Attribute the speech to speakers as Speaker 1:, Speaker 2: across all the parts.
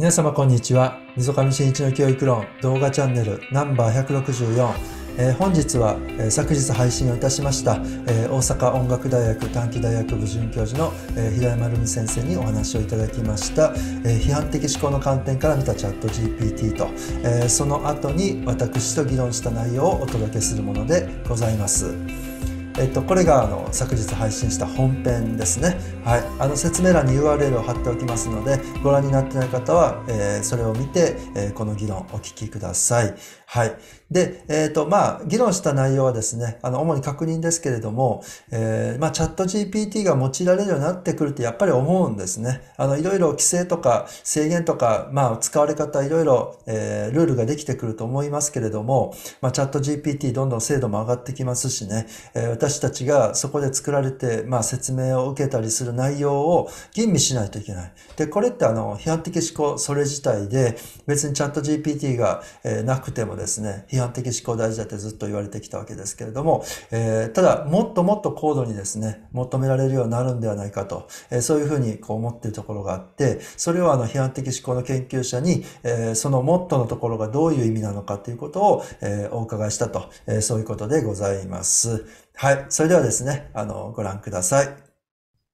Speaker 1: 皆様こんにちは溝上真一の教育論動画チャンネルナンバー164、えー、本日は、えー、昨日配信をいたしました、えー、大阪音楽大学短期大学部准教授の、え平山留美先生にお話をいただきました、え批判的思考の観点から見たチャット GPT と、えその後に私と議論した内容をお届けするものでございます。えっと、これがあの昨日配信した本編ですね、はい、あの説明欄に URL を貼っておきますのでご覧になってない方は、えー、それを見て、えー、この議論お聞きください。はいで、えっ、ー、と、まあ、議論した内容はですね、あの、主に確認ですけれども、えー、まあ、チャット GPT が用いられるようになってくるってやっぱり思うんですね。あの、いろいろ規制とか制限とか、まあ、使われ方、いろいろ、えー、ルールができてくると思いますけれども、まあ、チャット GPT どんどん精度も上がってきますしね、えー、私たちがそこで作られて、まあ、説明を受けたりする内容を吟味しないといけない。で、これってあの、批判的思考、それ自体で、別にチャット GPT が、えー、なくてもですね、批批判的思考大事だってずっと言われてきたわけですけれども、えー、ただ、もっともっと高度にですね、求められるようになるんではないかと、えー、そういうふうにこう思っているところがあって、それをあの批判的思考の研究者に、えー、そのモットのところがどういう意味なのかということを、えお伺いしたと、えそういうことでございます。はい。それではですね、あの、ご覧ください。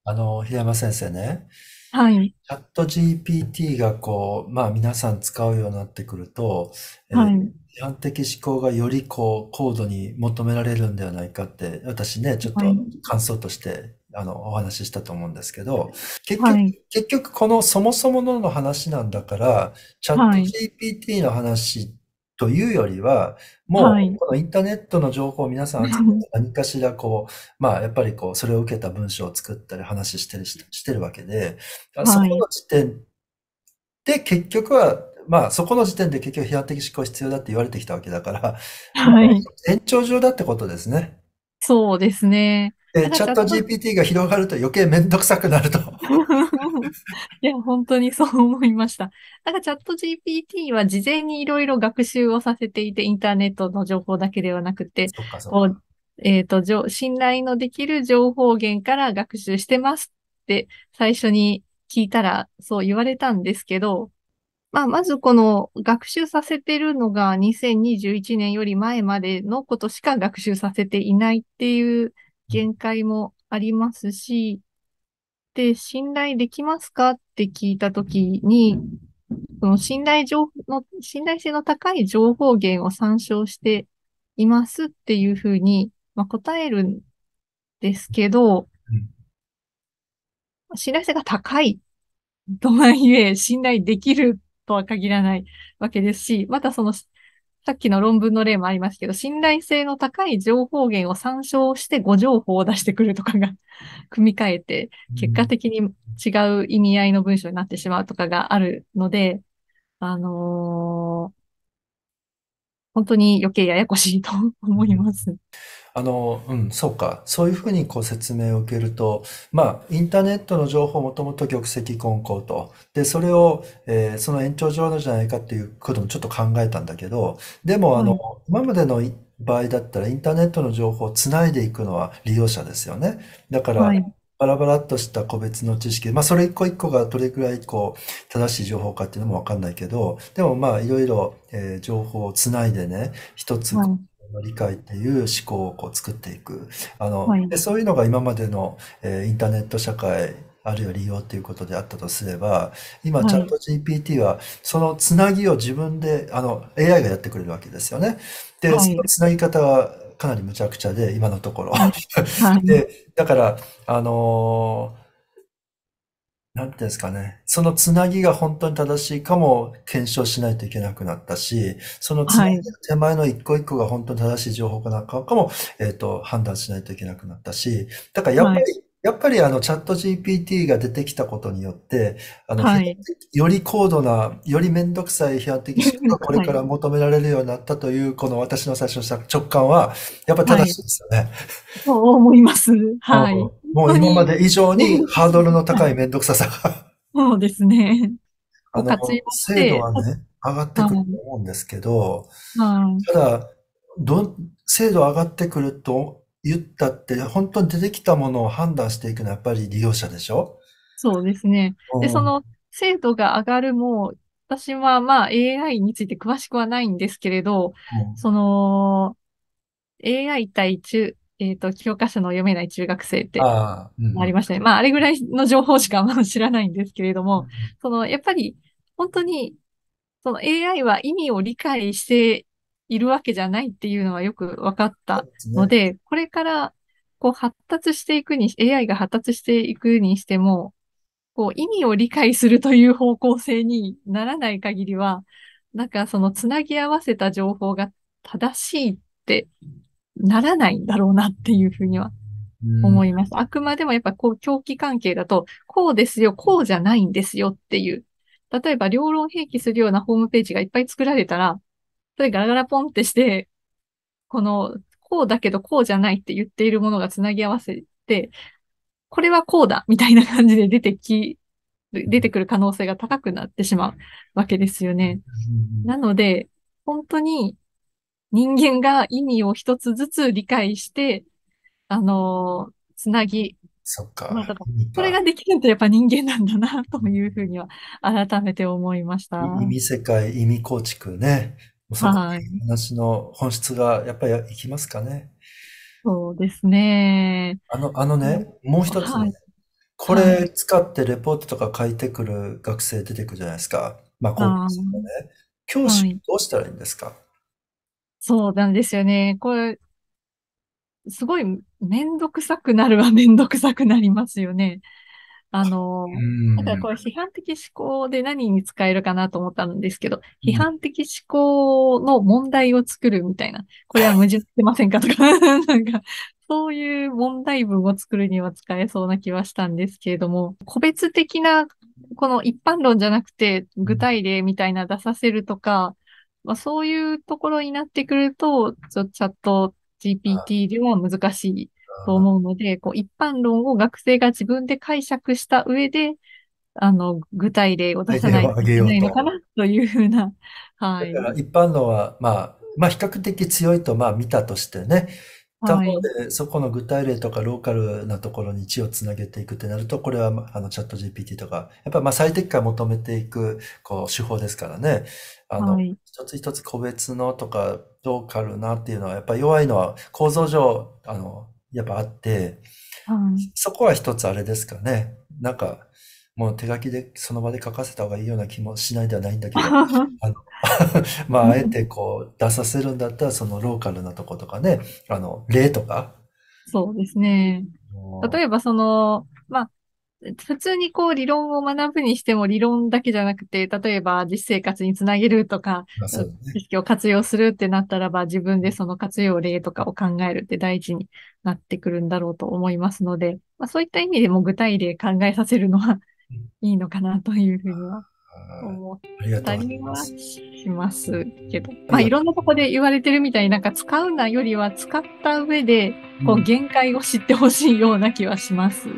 Speaker 1: あの、平山先生ね。はい。チャット GPT がこう、まあ皆さん使うようになってくると、えー、はい。批判的思考がよりこう高度に求められるんではないかって、私ね、ちょっと感想として、はい、あの、お話ししたと思うんですけど、結局、はい、結局このそもそものの話なんだから、チャット GPT の話というよりは、もう、このインターネットの情報を皆さん 何かしらこう、まあ、やっぱりこう、それを受けた文章を作ったり話してる、してるわけで、そこの時点で結局はまあ、そこの時点で結局批判的思考必要だって言われてきたわけだから、はい、延長上だってことですね。
Speaker 2: そうですね。で、チャット GPT が
Speaker 1: 広がると余計めんどくさくなると。
Speaker 2: いや、本当にそう思いました。なんかチャット GPT は事前にいろいろ学習をさせていて、インターネットの情報だけではなくて、こうえっ、ー、と、信頼のできる情報源から学習してますって最初に聞いたらそう言われたんですけど、まあ、まずこの学習させてるのが2021年より前までのことしか学習させていないっていう限界もありますし、で、信頼できますかって聞いたときに、その信頼情の、信頼性の高い情報源を参照していますっていうふうに、まあ、答えるんですけど、信頼性が高いとはいえ、信頼できるとは限らないわけですし、またその、さっきの論文の例もありますけど、信頼性の高い情報源を参照して誤情報を出してくるとかが 組み替えて、結果的に違う意味合いの文章になってしまうとかがあるので、あのー、本当に余計ややこしいと思います。
Speaker 1: あの、うん、そうか。そういうふうにこう説明を受けると、まあ、インターネットの情報もともと玉石混交と。で、それを、えー、その延長上のじゃないかっていうこともちょっと考えたんだけど、でも、あの、はい、今までの場合だったらインターネットの情報をつないでいくのは利用者ですよね。だから、はい、バラバラっとした個別の知識、まあそれ一個一個がどれくらいこう正しい情報かっていうのもわかんないけど、でもまあいろいろ、え情報をつないでね、一つ、は理解っていう思考をこう作っていく。あの、はい、でそういうのが今までの、えー、インターネット社会あるいは利用ということであったとすれば、今、チャット GPT は、そのつなぎを自分で、あの、AI がやってくれるわけですよね。で、そのつなぎ方は、かなり無茶苦茶で、今のところ。はい、で、だから、あのー、なんていうんですかね。そのつなぎが本当に正しいかも検証しないといけなくなったし、そのつなぎの手前の一個一個が本当に正しい情報かなんかも、はい、えっ、と、判断しないといけなくなったし、だからやっぱり、はいやっぱりあのチャット GPT が出てきたことによって、あの、はい、より高度な、よりめんどくさい批判的思考が これから求められるようになったという、この私の最初の直感は、やっぱ正しいですよね。はい、
Speaker 2: そう思います。はい。
Speaker 1: もう今まで以上に ハードルの高いめんどくささが。
Speaker 2: そうですね。
Speaker 1: あの、精度はね、上がってくると思うんですけど、はい、ただ、ど、精度上がってくると、言ったって、本当に出てきたものを判断していくのはやっぱり利用者でしょ
Speaker 2: そうですね。で、その精度が上がるも、私はまあ AI について詳しくはないんですけれど、うん、その AI 対中、えっ、ー、と、教科書の読めない中学生ってありましたね。あうん、まあ、あれぐらいの情報しかまあ知らないんですけれども、その、やっぱり本当に、その AI は意味を理解しているわけじゃないっていうのはよく分かったので、でね、これからこう発達していくに、AI が発達していくにしても、こう意味を理解するという方向性にならない限りは、なんかそのつなぎ合わせた情報が正しいってならないんだろうなっていうふうには思います。あくまでもやっぱこう狂気関係だと、こうですよ、こうじゃないんですよっていう。例えば両論併記するようなホームページがいっぱい作られたら、それガラガラポンってして、この、こうだけどこうじゃないって言っているものが繋ぎ合わせて、これはこうだみたいな感じで出てき、出てくる可能性が高くなってしまうわけですよね。なので、本当に人間が意味を一つずつ理解して、あの、つなぎ、そっか。これができるとやっぱ人間なんだな、というふうには改めて思いました。意味
Speaker 1: 世界、意味構築ね。そこの話の本質がやっぱりいきますかね。
Speaker 2: そうですね。あの、あのね、もう一つね、はい、
Speaker 1: これ使ってレポートとか書いてくる学生出てくるじゃないですか。まあ、今回。でね。教師どうしたらいいんですか、そ
Speaker 2: うなんですよね。これ、すごいめんどくさくなるはめんどくさくなりますよね。あの、だからこれ批判的思考で何に使えるかなと思ったんですけど、批判的思考の問題を作るみたいな、これは矛盾してませんかとか、なんか、そういう問題文を作るには使えそうな気はしたんですけれども、個別的な、この一般論じゃなくて、具体例みたいな出させるとか、まあ、そういうところになってくると、ちょチャット GPT では難しいと思うので、こう一般論を学生が自分で解釈した上で、あの、具体例を出さないといけないのかなというふうな。はい。
Speaker 1: 一般論は、まあ、まあ比較的強いと、まあ見たとしてね。他方で、そこの具体例とかローカルなところに地をつなげていくってなると、これは、あの、チャット GPT とか、やっぱまあ最適化を求めていく、こう、手法ですからね。あの、一つ一つ個別のとか、ローカルなっていうのは、やっぱ弱いのは構造上、あの、やっぱあって、そこは一つあれですかね。なんか、もう手書きでその場で書かせた方がいいような気もしないではないんだけど、あの まあ、あえてこう出させるんだったら、そのローカルなとことかね、あの、例とか。
Speaker 2: そうですね。例えばその、普通にこう理論を学ぶにしても理論だけじゃなくて、例えば実生活につなげるとか、ね、知識を活用するってなったらば、自分でその活用例とかを考えるって大事になってくるんだろうと思いますので、まあ、そういった意味でも具体例考えさせるのはいいのかなというふうには思ったりはしますけど、まあいろんなとこで言われてるみたいになんか使うなよりは使った上で、こう限界を知ってほしいような気はします。うん